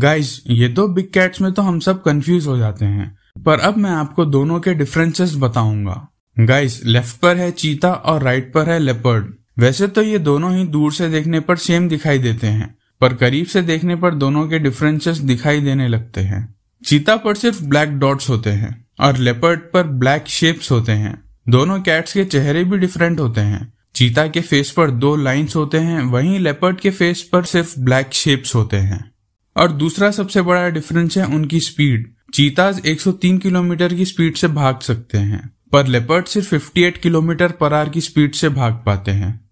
guys ये दो big cats में तो हम सब कंफ्यूज हो जाते हैं पर अब मैं आपको दोनों के डिफरेंसेस बताऊंगा गाइस लेफ्ट पर है चीता और राइट पर है लेपर्ड वैसे तो ये दोनों ही दूर से देखने पर सेम दिखाई देते हैं पर करीब से देखने पर दोनों के डिफरेंसेस दिखाई देने लगते हैं चीता पर सिर्फ ब्लैक डॉट्स होते हैं और लेपर्ड पर ब्लैक शेप्स होते हैं दोनों कैट्स के चेहरे भी डिफरेंट होते हैं चीता के फेस पर दो लाइंस होते हैं वहीं लेपर्ड के फेस पर सिर्फ ब्लैक शेप्स होते हैं और दूसरा सबसे बड़ा डिफरेंस है उनकी स्पीड चीताज 103 किलोमीटर की स्पीड से भाग सकते हैं पर लेपर्ड सिर्फ 58 किलोमीटर पर आर की स्पीड से भाग पाते हैं